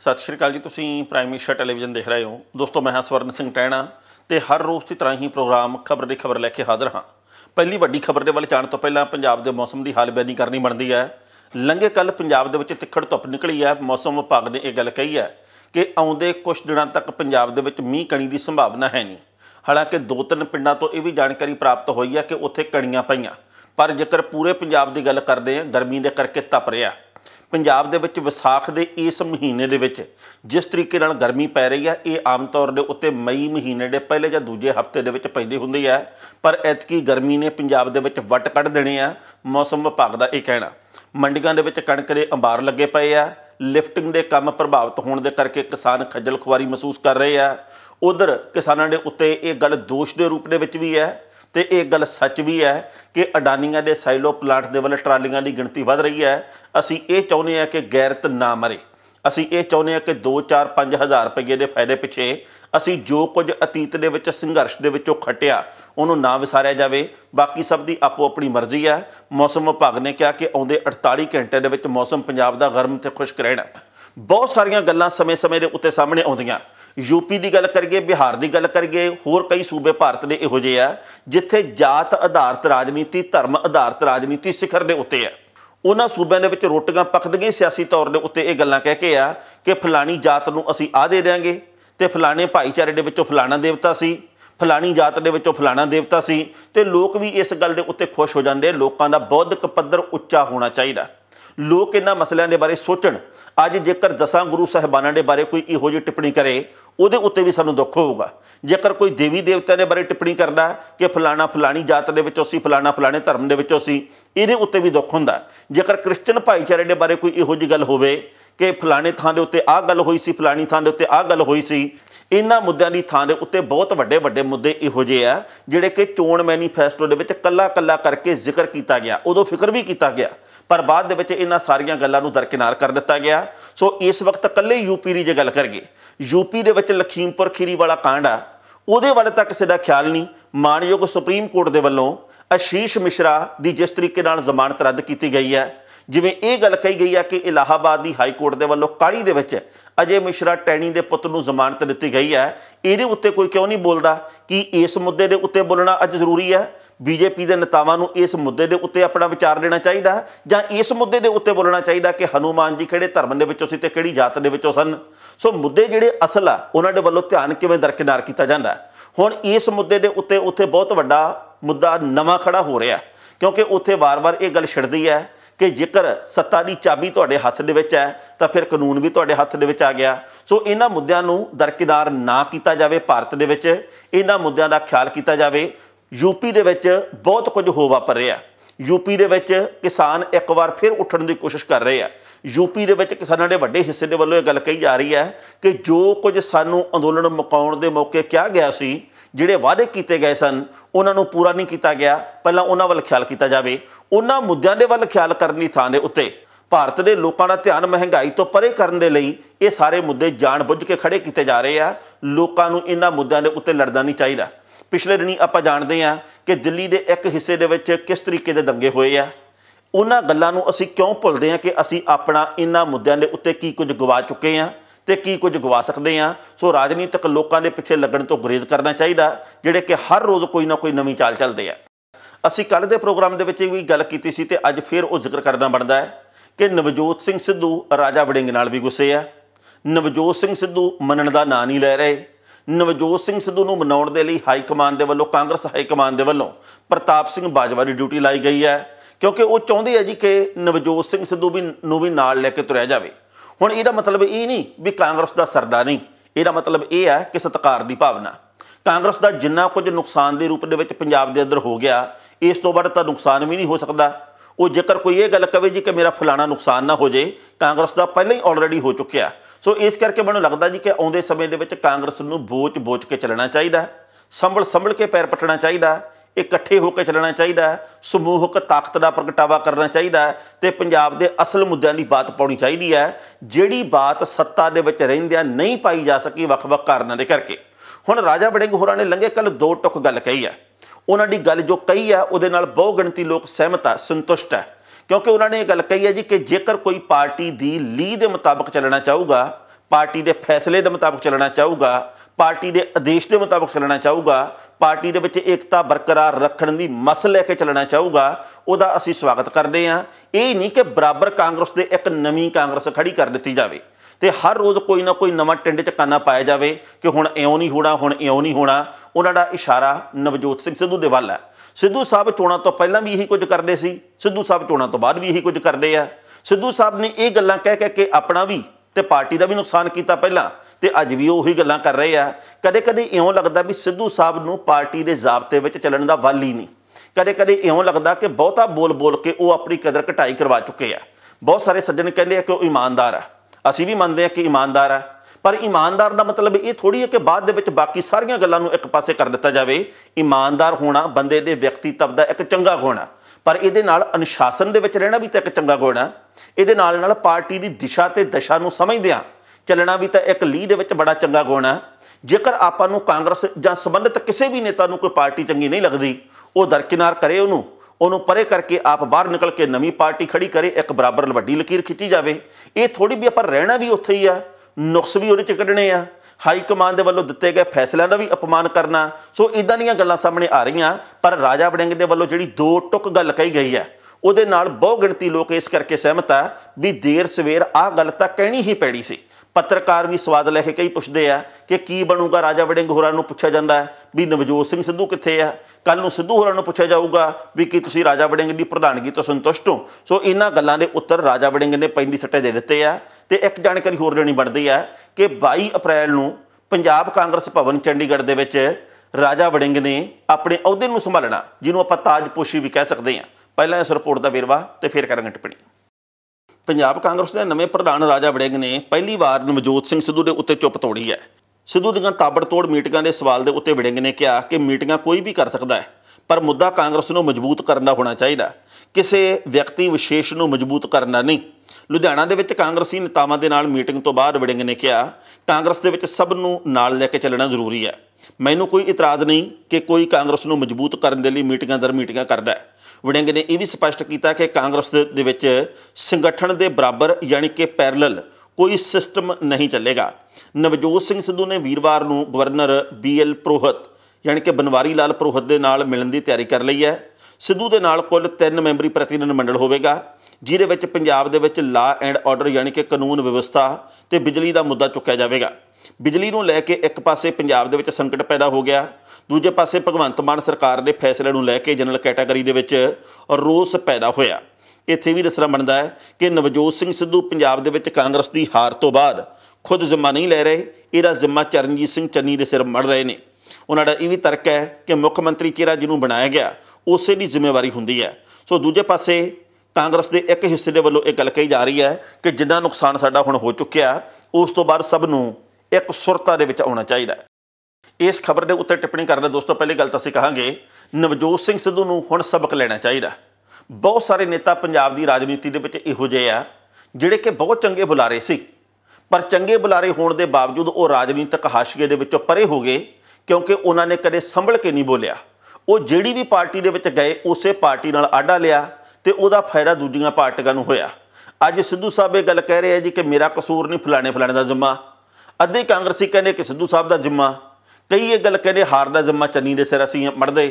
ਸਤਿ ਸ਼੍ਰੀ ਅਕਾਲ ਜੀ ਤੁਸੀਂ ਪ੍ਰਾਈਮ ਮਿਨਿਸਟਰ ਟੈਲੀਵਿਜ਼ਨ ਦੇਖ ਰਹੇ ਹੋ ਦੋਸਤੋ ਮੈਂ ਹਾਂ ਸਵਰਨ ਸਿੰਘ ਟੈਣਾ ਤੇ ਹਰ ਰੋਜ਼ ਦੀ ਤਰ੍ਹਾਂ ਹੀ ਪ੍ਰੋਗਰਾਮ ਖਬਰ ਦੀ ਖਬਰ ਲੈ ਕੇ ਹਾਜ਼ਰ ਹਾਂ ਪਹਿਲੀ ਵੱਡੀ ਖਬਰ ਦੇ ਵੱਲ ਜਾਣ ਤੋਂ ਪਹਿਲਾਂ ਪੰਜਾਬ ਦੇ ਮੌਸਮ ਦੀ ਹਾਲ ਬਿਆਨੀ ਕਰਨੀ ਬਣਦੀ ਹੈ ਲੰਘੇ ਕੱਲ ਪੰਜਾਬ ਦੇ ਵਿੱਚ ਤਿੱਖੜ ਧੁੱਪ ਨਿਕਲੀ ਹੈ ਮੌਸਮ ਵਿਭਾਗ ਨੇ ਇਹ ਗੱਲ ਕਹੀ ਹੈ ਕਿ ਆਉਂਦੇ ਕੁਝ ਦਿਨਾਂ ਤੱਕ ਪੰਜਾਬ ਦੇ ਵਿੱਚ ਮੀਂਹ ਕਣੀ ਦੀ ਸੰਭਾਵਨਾ ਹੈ ਨਹੀਂ ਹਾਲਾਂਕਿ ਦੋ ਤਿੰਨ ਪਿੰਡਾਂ ਤੋਂ ਇਹ ਵੀ ਜਾਣਕਾਰੀ ਪ੍ਰਾਪਤ ਹੋਈ ਹੈ ਕਿ ਉੱਥੇ ਕਣੀਆਂ ਪਈਆਂ ਪਰ ਜੇਕਰ ਪੂਰੇ ਪੰਜਾਬ ਦੀ ਗੱਲ ਕਰਦੇ ਹਾਂ ਗਰਮੀ ਦੇ ਕਰਕੇ ਤਪ ਰਿਹਾ ਪੰਜਾਬ ਦੇ ਵਿੱਚ ਵਿਸਾਖ ਦੇ ਇਸ ਮਹੀਨੇ ਦੇ ਵਿੱਚ ਜਿਸ ਤਰੀਕੇ ਨਾਲ ਗਰਮੀ ਪੈ ਰਹੀ ਹੈ ਇਹ ਆਮ ਤੌਰ ਦੇ ਉੱਤੇ ਮਈ ਮਹੀਨੇ ਦੇ ਪਹਿਲੇ ਜਾਂ ਦੂਜੇ ਹਫਤੇ ਦੇ ਵਿੱਚ ਪੈਂਦੀ ਹੁੰਦੀ ਹੈ ਪਰ ਐਤਕੀ ਗਰਮੀ ਨੇ ਪੰਜਾਬ ਦੇ ਵਿੱਚ ਵੱਟ ਕੱਢ ਦੇਣੇ ਆ ਮੌਸਮ ਵਿਭਾਗ ਦਾ ਇਹ ਕਹਿਣਾ ਮੰਡੀਆਂ ਦੇ ਵਿੱਚ ਕਣਕ ਦੇ ਅੰਬਾਰ ਲੱਗੇ ਪਏ ਆ ਲਿਫਟਿੰਗ ਦੇ ਕੰਮ ਪ੍ਰਭਾਵਿਤ ਹੋਣ ਦੇ ਕਰਕੇ ਕਿਸਾਨ ਖੱਜਲ ਖੁਆਰੀ ਮਹਿਸੂਸ ਕਰ ਰਹੇ ਆ ਉਧਰ ਕਿਸਾਨਾਂ ਦੇ ਉੱਤੇ ਇਹ ਗੱਲ ਦੋਸ਼ ਦੇ ਰੂਪ ਦੇ ਵਿੱਚ ਵੀ ਹੈ ਤੇ ਇਹ ਗੱਲ ਸੱਚ ਵੀ ਹੈ ਕਿ ਅਡਾਨੀਆਂ ਦੇ ਸਾਈਲੋ ਪਲਾਟ ਦੇ ਵੱਲ ਟਰਾਲੀਆਂ ਦੀ ਗਿਣਤੀ ਵੱਧ ਰਹੀ ਹੈ ਅਸੀਂ ਇਹ ਚਾਹੁੰਦੇ ਹਾਂ ਕਿ ਗੈਰਤ ਨਾ ਮਰੇ ਅਸੀਂ ਇਹ ਚਾਹੁੰਦੇ ਹਾਂ ਕਿ 2 4 5000 ਰੁਪਏ ਦੇ ਫਾਇਦੇ ਪਿੱਛੇ ਅਸੀਂ ਜੋ ਕੁਝ ਅਤੀਤ ਦੇ ਵਿੱਚ ਸੰਘਰਸ਼ ਦੇ ਵਿੱਚੋਂ ਖਟਿਆ ਉਹਨੂੰ ਨਾ ਵਿਸਾਰਿਆ ਜਾਵੇ ਬਾਕੀ ਸਭ ਦੀ ਆਪੋ ਆਪਣੀ ਮਰਜ਼ੀ ਹੈ ਮੌਸਮ ਵਿਭਾਗ ਨੇ ਕਿਹਾ ਕਿ ਆਉਂਦੇ 48 ਘੰਟੇ ਦੇ ਵਿੱਚ ਮੌਸਮ ਪੰਜਾਬ ਦਾ ਗਰਮ ਤੇ ਖੁਸ਼ਕ ਰਹਿਣਾ ਬਹੁਤ ਸਾਰੀਆਂ ਗੱਲਾਂ ਸਮੇਂ-ਸਮੇਂ ਦੇ ਉੱਤੇ ਸਾਹਮਣੇ ਆਉਂਦੀਆਂ ਯੂਪੀ ਦੀ ਗੱਲ ਕਰੀਏ ਬਿਹਾਰ ਦੀ ਗੱਲ ਕਰੀਏ ਹੋਰ ਕਈ ਸੂਬੇ ਭਾਰਤ ਦੇ ਇਹੋ ਜਿਹੇ ਆ ਜਿੱਥੇ ਜਾਤ ਆਧਾਰਿਤ ਰਾਜਨੀਤੀ ਧਰਮ ਆਧਾਰਿਤ ਰਾਜਨੀਤੀ ਸਿਖਰ ਦੇ ਉੱਤੇ ਆ ਉਹਨਾਂ ਸੂਬਿਆਂ ਦੇ ਵਿੱਚ ਰੋਟੀਆਂ ਪੱਕਦੀਆਂ ਸਿਆਸੀ ਤੌਰ ਦੇ ਉੱਤੇ ਇਹ ਗੱਲਾਂ ਕਹਿ ਕੇ ਆ ਕਿ ਫਲਾਣੀ ਜਾਤ ਨੂੰ ਅਸੀਂ ਆ ਦੇ ਦੇਾਂਗੇ ਤੇ ਫਲਾਣੇ ਭਾਈਚਾਰੇ ਦੇ ਵਿੱਚੋਂ ਫਲਾਣਾ ਦੇਵਤਾ ਸੀ ਫਲਾਣੀ ਜਾਤ ਦੇ ਵਿੱਚੋਂ ਫਲਾਣਾ ਦੇਵਤਾ ਸੀ ਤੇ ਲੋਕ ਵੀ ਇਸ ਗੱਲ ਦੇ ਉੱਤੇ ਖੁਸ਼ ਹੋ ਜਾਂਦੇ ਲੋਕਾਂ ਦਾ ਬੌਧਿਕ ਪੱਧਰ ਉੱਚਾ ਹੋਣਾ ਚਾਹੀਦਾ ਲੋਕ ਇਹਨਾਂ ਮਸਲਿਆਂ ਦੇ ਬਾਰੇ ਸੋਚਣ ਅੱਜ ਜੇਕਰ ਦਸਾਂ ਗੁਰੂ ਸਹਿਬਾਨਾਂ ਦੇ ਬਾਰੇ ਕੋਈ ਇਹੋ ਜਿਹੀ ਟਿੱਪਣੀ ਕਰੇ ਉਹਦੇ ਉੱਤੇ ਵੀ ਸਾਨੂੰ ਦੁੱਖ ਹੋਊਗਾ ਜੇਕਰ ਕੋਈ ਦੇਵੀ ਦੇਵਤਾ ਦੇ ਬਾਰੇ ਟਿੱਪਣੀ ਕਰਦਾ ਕਿ ਫਲਾਣਾ ਫਲਾਣੀ ਜਾਤ ਦੇ ਵਿੱਚੋਂ ਸੀ ਫਲਾਣਾ ਫਲਾਣੇ ਧਰਮ ਦੇ ਵਿੱਚੋਂ ਸੀ ਇਹਦੇ ਉੱਤੇ ਵੀ ਦੁੱਖ ਹੁੰਦਾ ਜੇਕਰ ਕ੍ਰਿਸਚੀਅਨ ਭਾਈਚਾਰੇ ਦੇ ਬਾਰੇ ਕੋਈ ਇਹੋ ਜਿਹੀ ਗੱਲ ਹੋਵੇ ਕਿ ਫਲਾਣੇ ਥਾਂ ਦੇ ਉੱਤੇ ਆਹ ਗੱਲ ਹੋਈ ਸੀ ਫਲਾਣੀ ਥਾਂ ਦੇ ਉੱਤੇ ਆਹ ਗੱਲ ਹੋਈ ਸੀ ਇਹਨਾਂ ਮੁੱਦਿਆਂ ਦੀ ਥਾਂ ਦੇ ਉੱਤੇ ਬਹੁਤ ਵੱਡੇ ਵੱਡੇ ਮੁੱਦੇ ਇਹੋ ਜਿਹੇ ਆ ਜਿਹੜੇ ਕਿ ਚੋਣ ਮੈਨੀਫੈਸਟੋ ਦੇ ਵਿੱਚ ਕੱਲਾ ਕੱਲਾ ਕਰਕੇ ਜ਼ਿਕਰ ਕੀਤਾ ਗਿਆ ਉਦੋਂ ਫਿਕਰ ਵੀ ਕੀਤਾ ਗਿਆ ਪਰ ਬਾਅਦ ਦੇ ਵਿੱਚ ਇਹਨਾਂ ਸਾਰੀਆਂ ਗੱਲਾਂ ਨੂੰ ਦਰਕਿਨਾਰ ਕਰ ਦਿੱਤਾ ਗਿਆ ਸੋ ਇਸ ਵਕਤ ਕੱਲੇ ਯੂਪੀ ਦੀ ਜੇ ਗੱਲ ਕਰਗੇ ਯੂਪੀ ਦੇ ਵਿੱਚ ਵਿੱਚ ਲਖੀਮਪੁਰ ਖੀਰੀ ਵਾਲਾ ਕਾਂਡ ਆ ਉਹਦੇ ਵੱਲ ਤੱਕ ਕਿਸੇ ਦਾ ਖਿਆਲ ਨਹੀਂ ਮਾਨਯੋਗ ਸੁਪਰੀਮ ਕੋਰਟ ਦੇ ਵੱਲੋਂ ਅਸ਼ੀਸ਼ ਮਿਸ਼ਰਾ ਦੀ ਜਿਸ ਤਰੀਕੇ ਨਾਲ ਜ਼ਮਾਨਤ ਰੱਦ ਕੀਤੀ ਗਈ ਹੈ ਜਿਵੇਂ ਇਹ ਗੱਲ ਕਹੀ ਗਈ ਆ ਕਿ ਇਲਾਹਾਬਾਦ ਦੀ ਹਾਈ ਕੋਰਟ ਦੇ ਵੱਲੋਂ ਕਾੜੀ ਦੇ ਵਿੱਚ ਅਜੇ ਮਿਸ਼ਰਾ ਟੈਣੀ ਦੇ ਪੁੱਤ ਨੂੰ ਜ਼ਮਾਨਤ ਦਿੱਤੀ ਗਈ ਹੈ ਇਹਦੇ ਉੱਤੇ ਕੋਈ ਕਿਉਂ ਨਹੀਂ ਬੋਲਦਾ ਕਿ ਇਸ ਮੁੱਦੇ ਦੇ ਉੱਤੇ ਬੋਲਣਾ ਅੱਜ ਜ਼ਰੂਰੀ ਹੈ ਬੀਜੇਪੀ ਦੇ ਨੇਤਾਵਾਂ ਨੂੰ ਇਸ ਮੁੱਦੇ ਦੇ ਉੱਤੇ ਆਪਣਾ ਵਿਚਾਰ ਦੇਣਾ ਚਾਹੀਦਾ ਜਾਂ ਇਸ ਮੁੱਦੇ ਦੇ ਉੱਤੇ ਬੋਲਣਾ ਚਾਹੀਦਾ ਕਿ ਹਨੂਮਾਨ ਜੀ ਕਿਹੜੇ ਧਰਮ ਦੇ ਵਿੱਚੋਂ ਸੀ ਤੇ ਕਿਹੜੀ ਜਾਤ ਦੇ ਵਿੱਚੋਂ ਸਨ ਸੋ ਮੁੱਦੇ ਜਿਹੜੇ ਅਸਲ ਆ ਉਹਨਾਂ ਦੇ ਵੱਲੋਂ ਧਿਆਨ ਕਿਵੇਂ ਦਰਕਿਨਾਰ ਕੀਤਾ ਜਾਂਦਾ ਹੁਣ ਇਸ ਮੁੱਦੇ ਦੇ ਉੱਤੇ ਉੱਥੇ ਬਹੁਤ ਵੱਡਾ ਮੁੱਦਾ ਨਵਾਂ ਖੜਾ ਹੋ ਰਿਹਾ ਕਿਉਂਕਿ ਉੱਥੇ ਵਾਰ-ਵਾਰ ਇਹ ਗੱਲ ਛਿੜਦੀ ਹੈ ਕਿ ਜੇਕਰ ਸੱਤਾ ਦੀ ਚਾਬੀ ਤੁਹਾਡੇ ਹੱਥ ਦੇ ਵਿੱਚ ਹੈ ਤਾਂ ਫਿਰ ਕਾਨੂੰਨ ਵੀ ਤੁਹਾਡੇ ਹੱਥ ਦੇ ਵਿੱਚ ਆ ਗਿਆ ਸੋ ਇਹਨਾਂ ਮੁੱਦਿਆਂ ਨੂੰ ਦਰਕਿਦਾਰ ਨਾ ਕੀਤਾ ਜਾਵੇ ਭਾਰਤ ਦੇ ਵਿੱਚ ਇਹਨਾਂ ਮੁੱਦਿਆਂ ਦਾ ਖਿਆਲ ਕੀਤਾ ਜਾਵੇ ਯੂਪੀ ਦੇ ਵਿੱਚ ਬਹੁਤ ਕੁਝ ਹੋ ਵਾਪਰ ਰਿਹਾ ਯੂਪੀ ਦੇ ਵਿੱਚ ਕਿਸਾਨ ਇੱਕ ਵਾਰ ਫਿਰ ਉੱਠਣ ਦੀ ਕੋਸ਼ਿਸ਼ ਕਰ ਰਹੇ ਆ ਯੂਪੀ ਦੇ ਵਿੱਚ ਕਿਸਾਨਾਂ ਦੇ ਵੱਡੇ ਹਿੱਸੇ ਦੇ ਵੱਲੋਂ ਇਹ ਗੱਲ ਕਹੀ ਜਾ ਰਹੀ ਹੈ ਕਿ ਜੋ ਕੁਝ ਸਾਨੂੰ ਅੰਦੋਲਨ ਮੁਕਾਉਣ ਦੇ ਮੌਕੇ ਕਿਹਾ ਗਿਆ ਸੀ ਜਿਹੜੇ ਵਾਅਦੇ ਕੀਤੇ ਗਏ ਸਨ ਉਹਨਾਂ ਨੂੰ ਪੂਰਾ ਨਹੀਂ ਕੀਤਾ ਗਿਆ ਪਹਿਲਾਂ ਉਹਨਾਂ ਵੱਲ ਖਿਆਲ ਕੀਤਾ ਜਾਵੇ ਉਹਨਾਂ ਮੁੱਦਿਆਂ ਦੇ ਵੱਲ ਖਿਆਲ ਕਰਨ ਦੀ ਥਾਂ ਦੇ ਉੱਤੇ ਭਾਰਤ ਦੇ ਲੋਕਾਂ ਦਾ ਧਿਆਨ ਮਹਿੰਗਾਈ ਤੋਂ ਪਰੇ ਕਰਨ ਦੇ ਲਈ ਇਹ ਸਾਰੇ ਮੁੱਦੇ ਜਾਣਬੁੱਝ ਕੇ ਖੜੇ ਕੀਤੇ ਜਾ ਰਹੇ ਆ ਲੋਕਾਂ ਨੂੰ ਇਹਨਾਂ ਮੁੱਦਿਆਂ ਦੇ ਉੱਤੇ ਲੜਨਾ ਨਹੀਂ ਚਾਹੀਦਾ ਪਿਛਲੇ ਦਿਨੀ ਆਪਾਂ ਜਾਣਦੇ ਆ ਕਿ ਦਿੱਲੀ ਦੇ ਇੱਕ ਹਿੱਸੇ ਦੇ ਵਿੱਚ ਕਿਸ ਤਰੀਕੇ ਦੇ ਦੰਗੇ ਹੋਏ ਆ ਉਹਨਾਂ ਗੱਲਾਂ ਨੂੰ ਅਸੀਂ ਕਿਉਂ ਭੁੱਲਦੇ ਆ ਕਿ ਅਸੀਂ ਆਪਣਾ ਇਹਨਾਂ ਮੁੱਦਿਆਂ ਦੇ ਉੱਤੇ ਕੀ ਕੁਝ ਗਵਾ ਚੁੱਕੇ ਆ ਤੇ ਕੀ ਕੁਝ ਗਵਾ ਸਕਦੇ ਆ ਸੋ ਰਾਜਨੀਤਿਕ ਲੋਕਾਂ ਦੇ ਪਿੱਛੇ ਲੱਗਣ ਤੋਂ ਗਰੇਜ਼ ਕਰਨਾ ਚਾਹੀਦਾ ਜਿਹੜੇ ਕਿ ਹਰ ਰੋਜ਼ ਕੋਈ ਨਾ ਕੋਈ ਨਵੀਂ ਚਾਲ ਚੱਲਦੇ ਆ ਅਸੀਂ ਕੱਲ ਦੇ ਪ੍ਰੋਗਰਾਮ ਦੇ ਵਿੱਚ ਵੀ ਗੱਲ ਕੀਤੀ ਸੀ ਤੇ ਅੱਜ ਫੇਰ ਉਹ ਜ਼ਿਕਰ ਕਰਨਾ ਬਣਦਾ ਹੈ ਕਿ ਨਵਜੋਤ ਸਿੰਘ ਸਿੱਧੂ ਰਾਜਾ ਵੜਿੰਗ ਨਾਲ ਵੀ ਗੁੱਸੇ ਆ ਨਵਜੋਤ ਸਿੰਘ ਸਿੱਧੂ ਮੰਨਣ ਦਾ ਨਾਂ ਨਹੀਂ ਲੈ ਰਹੇ ਨਵਜੋਤ ਸਿੰਘ ਸਿੱਧੂ ਨੂੰ ਮਨਾਉਣ ਦੇ ਲਈ ਹਾਈ ਕਮਾਂਡ ਦੇ ਵੱਲੋਂ ਕਾਂਗਰਸ ਹਾਈ ਕਮਾਂਡ ਦੇ ਵੱਲੋਂ ਪ੍ਰਤਾਪ ਸਿੰਘ ਬਾਜਵਾ ਦੀ ਡਿਊਟੀ ਲਾਈ ਗਈ ਹੈ ਕਿਉਂਕਿ ਉਹ ਚਾਹੁੰਦੇ ਆ ਜੀ ਕਿ ਨਵਜੋਤ ਸਿੰਘ ਸਿੱਧੂ ਵੀ ਨੂੰ ਵੀ ਨਾਲ ਲੈ ਕੇ ਤੁਰਿਆ ਜਾਵੇ ਹੁਣ ਇਹਦਾ ਮਤਲਬ ਇਹ ਨਹੀਂ ਵੀ ਕਾਂਗਰਸ ਦਾ ਸਰਦਾ ਨਹੀਂ ਇਹਦਾ ਮਤਲਬ ਇਹ ਹੈ ਕਿ ਸਤਕਾਰ ਦੀ ਭਾਵਨਾ ਕਾਂਗਰਸ ਦਾ ਜਿੰਨਾ ਕੁਝ ਨੁਕਸਾਨ ਦੇ ਰੂਪ ਦੇ ਵਿੱਚ ਪੰਜਾਬ ਦੇ ਅੰਦਰ ਹੋ ਗਿਆ ਇਸ ਤੋਂ ਵੱਧ ਤਾਂ ਨੁਕਸਾਨ ਵੀ ਨਹੀਂ ਹੋ ਸਕਦਾ ਉਹ ਜੇਕਰ ਕੋਈ ਇਹ ਗੱਲ ਕਵੇ ਜੀ ਕਿ ਮੇਰਾ ਫਲਾਣਾ ਨੁਕਸਾਨ ਨਾ ਹੋ ਜੇ ਕਾਂਗਰਸ ਦਾ ਪਹਿਲਾਂ ਹੀ ਆਲਰੇਡੀ ਹੋ ਚੁੱਕਿਆ ਸੋ ਇਸ ਕਰਕੇ ਮੈਨੂੰ ਲੱਗਦਾ ਜੀ ਕਿ ਆਉਂਦੇ ਸਮੇਂ ਦੇ ਵਿੱਚ ਕਾਂਗਰਸ ਨੂੰ ਬੋਚ-ਬੋਚ ਕੇ ਚੱਲਣਾ ਚਾਹੀਦਾ ਹੈ ਸੰਭਲ-ਸੰਭਲ ਕੇ ਪੈਰ ਪਟਣਾ ਚਾਹੀਦਾ ਹੈ ਇਕੱਠੇ ਹੋ ਕੇ ਚੱਲਣਾ ਚਾਹੀਦਾ ਹੈ ਸਮੂਹਕ ਤਾਕਤ ਦਾ ਪ੍ਰਗਟਾਵਾ ਕਰਨਾ ਚਾਹੀਦਾ ਹੈ ਤੇ ਪੰਜਾਬ ਦੇ ਅਸਲ ਮੁੱਦਿਆਂ ਦੀ ਬਾਤ ਪਾਉਣੀ ਚਾਹੀਦੀ ਹੈ ਜਿਹੜੀ ਬਾਤ ਸੱਤਾ ਦੇ ਵਿੱਚ ਰਹਿੰਦਿਆਂ ਨਹੀਂ ਪਾਈ ਜਾ ਸਕੀ ਵੱਖ-ਵੱਖ ਕਾਰਨਾਂ ਦੇ ਕਰਕੇ ਹੁਣ ਰਾਜਾ ਬੜਿੰਗ ਹੋਰਾਂ ਨੇ ਲੰਗੇ ਕੱਲ ਦੋ ਟੁਕ ਗੱਲ ਕਹੀ ਹੈ ਉਹਨਾਂ ਦੀ ਗੱਲ ਜੋ ਕਹੀ ਆ ਉਹਦੇ ਨਾਲ ਬਹੁ ਗਿਣਤੀ ਲੋਕ ਸਹਿਮਤ ਆ ਸੰਤੁਸ਼ਟ ਆ ਕਿਉਂਕਿ ਉਹਨਾਂ ਨੇ ਇਹ ਗੱਲ ਕਹੀ ਹੈ ਜੀ ਕਿ ਜੇਕਰ ਕੋਈ ਪਾਰਟੀ ਦੀ ਲੀ ਦੇ ਮੁਤਾਬਕ ਚੱਲਣਾ ਚਾਹੂਗਾ ਪਾਰਟੀ ਦੇ ਫੈਸਲੇ ਦੇ ਮੁਤਾਬਕ ਚੱਲਣਾ ਚਾਹੂਗਾ ਪਾਰਟੀ ਦੇ ਆਦੇਸ਼ ਦੇ ਮੁਤਾਬਕ ਚੱਲਣਾ ਚਾਹੂਗਾ ਪਾਰਟੀ ਦੇ ਵਿੱਚ ਏਕਤਾ ਬਰਕਰਾਰ ਰੱਖਣ ਦੀ ਮਸ ਲੈ ਕੇ ਚੱਲਣਾ ਚਾਹੂਗਾ ਉਹਦਾ ਅਸੀਂ ਸਵਾਗਤ ਕਰਦੇ ਹਾਂ ਇਹ ਨਹੀਂ ਕਿ ਬਰਾਬਰ ਕਾਂਗਰਸ ਦੇ ਇੱਕ ਨਵੀਂ ਕਾਂਗਰਸ ਖੜੀ ਕਰ ਦਿੱਤੀ ਜਾਵੇ ਤੇ ਹਰ ਰੋਜ਼ ਕੋਈ ਨਾ ਕੋਈ ਨਵਾਂ ਟਿੰਡ ਚ ਕਾਨਾ ਪਾਇਆ ਜਾਵੇ ਕਿ ਹੁਣ ਇਉਂ ਨਹੀਂ ਹੋਣਾ ਹੁਣ ਇਉਂ ਨਹੀਂ ਹੋਣਾ ਉਹਨਾਂ ਦਾ ਇਸ਼ਾਰਾ ਨਵਜੋਤ ਸਿੰਘ ਸਿੱਧੂ ਦੇ ਵੱਲ ਹੈ ਸਿੱਧੂ ਸਾਹਿਬ ਚੋਣਾਂ ਤੋਂ ਪਹਿਲਾਂ ਵੀ ਇਹੀ ਕੁਝ ਕਰਦੇ ਸੀ ਸਿੱਧੂ ਸਾਹਿਬ ਚੋਣਾਂ ਤੋਂ ਬਾਅਦ ਵੀ ਇਹੀ ਕੁਝ ਕਰਦੇ ਆ ਸਿੱਧੂ ਸਾਹਿਬ ਨੇ ਇਹ ਗੱਲਾਂ ਕਹਿ ਕਹਿ ਕੇ ਆਪਣਾ ਵੀ ਤੇ ਪਾਰਟੀ ਦਾ ਵੀ ਨੁਕਸਾਨ ਕੀਤਾ ਪਹਿਲਾਂ ਤੇ ਅੱਜ ਵੀ ਉਹੀ ਗੱਲਾਂ ਕਰ ਰਹੇ ਆ ਕਦੇ-ਕਦੇ ਇਉਂ ਲੱਗਦਾ ਵੀ ਸਿੱਧੂ ਸਾਹਿਬ ਨੂੰ ਪਾਰਟੀ ਦੇ ਜ਼ਾਬਤੇ ਵਿੱਚ ਚੱਲਣ ਦਾ ਵੱਲ ਹੀ ਨਹੀਂ ਕਦੇ-ਕਦੇ ਇਉਂ ਲੱਗਦਾ ਕਿ ਬਹੁਤਾ ਬੋਲ-ਬੋਲ ਕੇ ਉਹ ਆਪਣੀ ਕਦਰ ਘਟਾਈ ਕਰਵਾ ਚੁੱਕੇ ਆ ਬਹੁਤ ਸਾਰੇ ਸੱਜਣ ਕਹਿੰਦੇ ਆ ਕਿ ਉਹ ਇਮਾਨਦਾਰ ਆ ਅਸੀਂ ਵੀ ਮੰਨਦੇ ਆ ਕਿ ਇਮਾਨਦਾਰ ਆ ਪਰ ਇਮਾਨਦਾਰ ਦਾ ਮਤਲਬ ਇਹ ਥੋੜੀ ਹੈ ਕਿ ਬਾਅਦ ਦੇ ਵਿੱਚ ਬਾਕੀ ਸਾਰੀਆਂ ਗੱਲਾਂ ਨੂੰ ਇੱਕ ਪਾਸੇ ਕਰ ਦਿੱਤਾ ਜਾਵੇ ਇਮਾਨਦਾਰ ਹੋਣਾ ਬੰਦੇ ਦੇ ਵਿਅਕਤੀਤਵ ਦਾ ਇੱਕ ਚੰਗਾ ਗੁਣ ਆ ਪਰ ਇਹਦੇ ਨਾਲ ਅਨੁਸ਼ਾਸਨ ਦੇ ਵਿੱਚ ਰਹਿਣਾ ਵੀ ਤਾਂ ਇੱਕ ਚੰਗਾ ਗੁਣ ਹੈ ਇਹਦੇ ਨਾਲ ਨਾਲ ਪਾਰਟੀ ਦੀ ਦਿਸ਼ਾ ਤੇ ਦਸ਼ਾ ਨੂੰ ਸਮਝਦੇ ਆ ਚੱਲਣਾ ਵੀ ਤਾਂ ਇੱਕ ਲੀ ਦੇ ਵਿੱਚ ਬੜਾ ਚੰਗਾ ਗੁਣ ਹੈ ਜੇਕਰ ਆਪਾਂ ਨੂੰ ਕਾਂਗਰਸ ਜਾਂ ਸੰਬੰਧਿਤ ਕਿਸੇ ਵੀ ਨੇਤਾ ਨੂੰ ਕੋਈ ਪਾਰਟੀ ਚੰਗੀ ਨਹੀਂ ਲੱਗਦੀ ਉਹ ਦਰਕਿਨਾਰ ਕਰੇ ਉਹਨੂੰ ਉਹਨੂੰ ਪਰੇ ਕਰਕੇ ਆਪ ਬਾਹਰ ਨਿਕਲ ਕੇ ਨਵੀਂ ਪਾਰਟੀ ਖੜੀ ਕਰੇ ਇੱਕ ਬਰਾਬਰ ਵੱਡੀ ਲਕੀਰ ਖਿੱਚੀ ਜਾਵੇ ਇਹ ਥੋੜੀ ਵੀ ਆਪਾਂ ਰਹਿਣਾ ਵੀ ਉੱਥੇ ਹੀ ਆ ਨੁਕਸ ਵੀ ਉਹਦੇ ਚ ਕੱਢਣੇ ਆ ਹਾਈ ਕਮਾਂਡ ਦੇ ਵੱਲੋਂ ਦਿੱਤੇ ਗਏ ਫੈਸਲਿਆਂ ਦਾ ਵੀ ਅਪਮਾਨ ਕਰਨਾ ਸੋ ਇਦਾਂ ਦੀਆਂ ਗੱਲਾਂ ਸਾਹਮਣੇ ਆ ਰਹੀਆਂ ਪਰ ਰਾਜਾ ਵੜਿੰਗ ਦੇ ਵੱਲੋਂ ਜਿਹੜੀ ਦੋ ਟੁਕ ਗੱਲ ਕਹੀ ਗਈ ਹੈ ਉਹਦੇ ਨਾਲ ਬਹੁ ਗਿਣਤੀ ਲੋਕ ਇਸ ਕਰਕੇ ਸਹਿਮਤ ਆ ਵੀ ਦੇਰ ਸਵੇਰ ਆਹ ਗੱਲ ਤਾਂ ਕਹਿਣੀ ਹੀ ਪੈਣੀ ਸੀ ਪੱਤਰਕਾਰ ਵੀ ਸਵਾਦ ਲੈ ਕੇ ਕਈ ਪੁੱਛਦੇ ਆ ਕਿ ਕੀ ਬਣੂਗਾ ਰਾਜਾ ਵੜਿੰਗ ਹੋਰਾਂ ਨੂੰ ਪੁੱਛਿਆ ਜਾਂਦਾ ਹੈ ਵੀ ਨਵਜੋਤ ਸਿੰਘ ਸਿੱਧੂ ਕਿੱਥੇ ਆ ਕੱਲ ਨੂੰ ਸਿੱਧੂ ਹੋਰਾਂ ਨੂੰ ਪੁੱਛਿਆ ਜਾਊਗਾ ਵੀ ਕੀ ਤੁਸੀਂ ਰਾਜਾ ਵੜਿੰਗ ਦੀ ਪ੍ਰਧਾਨਗੀ ਤੋਂ ਸੰਤੁਸ਼ਟ ਹੋ ਸੋ ਇਹਨਾਂ ਗੱਲਾਂ ਦੇ ਉੱਤਰ ਰਾਜਾ ਵੜਿੰਗ ਨੇ ਪੈਂਦੀ ਸੱਟੇ ਦੇ ਦਿੱਤੇ ਆ ਤੇ ਇੱਕ ਜਾਣਕਾਰੀ ਹੋਰ ਲੈਣੀ ਬਣਦੀ ਆ ਕਿ 22 ਅਪ੍ਰੈਲ ਨੂੰ ਪੰਜਾਬ ਕਾਂਗਰਸ ਭਵਨ ਚੰਡੀਗੜ੍ਹ ਦੇ ਵਿੱਚ ਰਾਜਾ ਵੜਿੰਗ ਨੇ ਆਪਣੇ ਅਹੁਦੇ ਨੂੰ ਸੰਭਾਲਣਾ ਜਿਹਨੂੰ ਆਪਾਂ ਤਾਜਪੋਸ਼ੀ ਵੀ ਕਹਿ ਸਕਦੇ ਹਾਂ ਪਹਿਲਾਂ ਇਸ ਰਿਪੋਰਟ ਦਾ ਵੇਰਵਾ ਤੇ ਫਿਰ ਕਰਾਂਗੇ ਟਿੱਪਣੀ ਪੰਜਾਬ ਕਾਂਗਰਸ ਦੇ ਨਵੇਂ ਪ੍ਰਧਾਨ ਰਾਜਾ ਵੜਿੰਗ ਨੇ ਪਹਿਲੀ ਵਾਰ ਨਵਜੋਤ ਸਿੰਘ ਸਿੱਧੂ ਦੇ ਉੱਤੇ ਚੁੱਪ ਤੋੜੀ ਹੈ ਸਿੱਧੂ ਦੀਆਂ ਤਾਬੜਤੋੜ ਮੀਟਿੰਗਾਂ ਦੇ ਸਵਾਲ ਦੇ ਉੱਤੇ ਵੜਿੰਗ ਨੇ ਕਿਹਾ ਕਿ ਮੀਟਿੰਗਾਂ ਕੋਈ ਵੀ ਕਰ ਸਕਦਾ ਹੈ ਪਰ ਮੁੱਦਾ ਕਾਂਗਰਸ ਨੂੰ ਮਜ਼ਬੂਤ ਕਰਨ ਦਾ ਹੋਣਾ ਚਾਹੀਦਾ ਕਿਸੇ ਵਿਅਕਤੀ ਵਿਸ਼ੇਸ਼ ਨੂੰ ਮਜ਼ਬੂਤ ਕਰਨਾ ਨਹੀਂ ਲੁਧਿਆਣਾ ਦੇ ਵਿੱਚ ਕਾਂਗਰਸੀ ਨੇਤਾਵਾਂ ਦੇ ਨਾਲ ਮੀਟਿੰਗ ਤੋਂ ਬਾਅਦ ਵੜਿੰਗ ਨੇ ਕਿਹਾ ਕਾਂਗਰਸ ਦੇ ਵਿੱਚ ਸਭ ਨੂੰ ਨਾਲ ਲੈ ਕੇ ਚੱਲਣਾ ਜ਼ਰੂਰੀ ਹੈ ਮੈਨੂੰ ਕੋਈ ਇਤਰਾਜ਼ ਨਹੀਂ ਕਿ ਕੋਈ ਕਾਂਗਰਸ ਨੂੰ ਮਜ਼ਬੂਤ ਕਰਨ ਦੇ ਲਈ ਮੀਟਿੰਗਾਂ ਦਰ ਮੀਟਿੰਗਾਂ ਕਰਦਾ ਹੈ ਵੜਿੰਗ ਨੇ ਇਹ ਵੀ ਸਪਸ਼ਟ ਕੀਤਾ ਕਿ ਕਾਂਗਰਸ ਦੇ ਵਿੱਚ ਸੰਗਠਨ ਦੇ ਬਰਾਬਰ ਯਾਨੀ ਕਿ ਪੈਰਲਲ ਕੋਈ ਸਿਸਟਮ ਨਹੀਂ ਚੱਲੇਗਾ ਨਵਜੋਤ ਸਿੰਘ ਸਿੱਧੂ ਨੇ ਵੀਰਵਾਰ ਨੂੰ ਗਵਰਨਰ ਬੀਐਲ ਪ੍ਰੋਹਤ ਯਾਨੀ ਕਿ ਬਨਵਾਰੀ ਲਾਲ ਪ੍ਰੋਹਤ ਦੇ ਨਾਲ ਮਿਲਣ ਦੀ ਤਿਆਰੀ ਕਰ ਲਈ ਹੈ ਸਿੱਧੂ ਦੇ ਨਾਲ ਕੁੱਲ 3 ਮੈਂਬਰੀ ਪ੍ਰਤੀਨਿਧ ਮੰਡਲ ਹੋਵੇਗਾ ਜਿਹਦੇ ਵਿੱਚ ਪੰਜਾਬ ਦੇ ਵਿੱਚ ਲਾ ਐਂਡ ਆਰਡਰ ਯਾਨੀ ਕਿ ਕਾਨੂੰਨ ਵਿਵਸਥਾ ਤੇ ਬਿਜਲੀ ਦਾ ਮੁੱਦਾ ਚੁੱਕਿਆ ਜਾਵੇਗਾ ਬਿਜਲੀ ਨੂੰ ਲੈ ਕੇ ਇੱਕ ਪਾਸੇ ਪੰਜਾਬ ਦੇ ਵਿੱਚ ਸੰਕਟ ਪੈਦਾ ਹੋ ਗਿਆ ਦੂਜੇ ਪਾਸੇ ਭਗਵੰਤ ਮਾਨ ਸਰਕਾਰ ਦੇ ਫੈਸਲੇ ਨੂੰ ਲੈ ਕੇ ਜਨਰਲ ਕੈਟਾਗਰੀ ਦੇ ਵਿੱਚ ਰੋਸ ਪੈਦਾ ਹੋਇਆ ਇੱਥੇ ਵੀ ਦੱਸਣਾ ਬਣਦਾ ਹੈ ਕਿ ਨਵਜੋਤ ਸਿੰਘ ਸਿੱਧੂ ਪੰਜਾਬ ਦੇ ਵਿੱਚ ਕਾਂਗਰਸ ਦੀ ਹਾਰ ਤੋਂ ਬਾਅਦ ਖੁਦ ਜ਼ਿੰਮਾ ਨਹੀਂ ਲੈ ਰਹੇ ਇਹਦਾ ਜ਼ਿੰਮਾ ਚਰਨਜੀਤ ਸਿੰਘ ਚੰਨੀ ਦੇ ਸਿਰ ਮੜ ਰਹੇ ਨੇ ਉਹਨਾਂ ਦਾ ਇਹ ਵੀ ਤਰਕ ਹੈ ਕਿ ਮੁੱਖ ਮੰਤਰੀ ਚਿਹਰਾ ਜਿਹਨੂੰ ਬਣਾਇਆ ਗਿਆ ਉਸੇ ਦੀ ਜ਼ਿੰਮੇਵਾਰੀ ਹੁੰਦੀ ਹੈ ਸੋ ਦੂਜੇ ਪਾਸੇ ਕਾਂਗਰਸ ਦੇ ਇੱਕ ਹਿੱਸੇ ਦੇ ਵੱਲੋਂ ਇਹ ਗੱਲ ਕਹੀ ਜਾ ਰਹੀ ਹੈ ਕਿ ਜਿੰਨਾ ਨੁਕਸਾਨ ਸਾਡਾ ਹੁਣ ਹੋ ਚੁੱਕਿਆ ਉਸ ਤੋਂ ਬਾਅਦ ਸਭ ਨੂੰ ਇੱਕ ਸੁਰਤਾ ਦੇ ਵਿੱਚ ਆਉਣਾ ਚਾਹੀਦਾ ਹੈ ਇਸ ਖਬਰ ਦੇ ਉੱਤੇ ਟਿੱਪਣੀ ਕਰਨ ਦੇ ਦੋਸਤੋ ਪਹਿਲੀ ਗੱਲ ਤਾਂ ਅਸੀਂ ਕਹਾਂਗੇ ਨਵਜੋਤ ਸਿੰਘ ਸਿੱਧੂ ਨੂੰ ਹੁਣ ਸਬਕ ਲੈਣਾ ਚਾਹੀਦਾ ਬਹੁਤ ਸਾਰੇ ਨੇਤਾ ਪੰਜਾਬ ਦੀ ਰਾਜਨੀਤੀ ਦੇ ਵਿੱਚ ਇਹੋ ਜਿਹੇ ਆ ਜਿਹੜੇ ਕਿ ਬਹੁਤ ਚੰਗੇ ਬੁਲਾਰੇ ਸੀ ਪਰ ਚੰਗੇ ਬੁਲਾਰੇ ਹੋਣ ਦੇ ਬਾਵਜੂਦ ਉਹ ਰਾਜਨੀਤਿਕ ਹਾਸ਼ੀਏ ਦੇ ਵਿੱਚੋਂ ਪਰੇ ਹੋ ਗਏ ਕਿਉਂਕਿ ਉਹਨਾਂ ਨੇ ਕਦੇ ਸੰਭਲ ਕੇ ਨਹੀਂ ਬੋਲਿਆ ਉਹ ਜਿਹੜੀ ਵੀ ਪਾਰਟੀ ਦੇ ਵਿੱਚ ਗਏ ਉਸੇ ਪਾਰਟੀ ਨਾਲ ਆਡਾ ਲਿਆ ਤੇ ਉਹਦਾ ਫਾਇਦਾ ਦੂਜੀਆਂ ਪਾਰਟੀਆਂ ਨੂੰ ਹੋਇਆ ਅੱਜ ਸਿੱਧੂ ਸਾਹਿਬ ਇਹ ਗੱਲ ਕਹਿ ਰਹੇ ਆ ਜੀ ਕਿ ਮੇਰਾ ਕਸੂਰ ਨਹੀਂ ਫਲਾਣੇ ਫਲਾਣੇ ਦਾ ਜ਼ਿੰਮਾ ਅੱਧੇ ਕਾਂਗਰਸੀ ਕਹਿੰਦੇ ਕਿ ਸਿੱਧੂ ਸਾਹਿਬ ਦਾ ਜ਼ਿੰਮਾ ਕਈ ਇਹ ਗੱਲ ਕਹਿੰਦੇ ਹਾਰ ਦਾ ਜ਼ਿੰਮਾ ਚੰਨੀ ਦੇ ਸਿਰ ਅਸੀਂ ਮੜਦੇ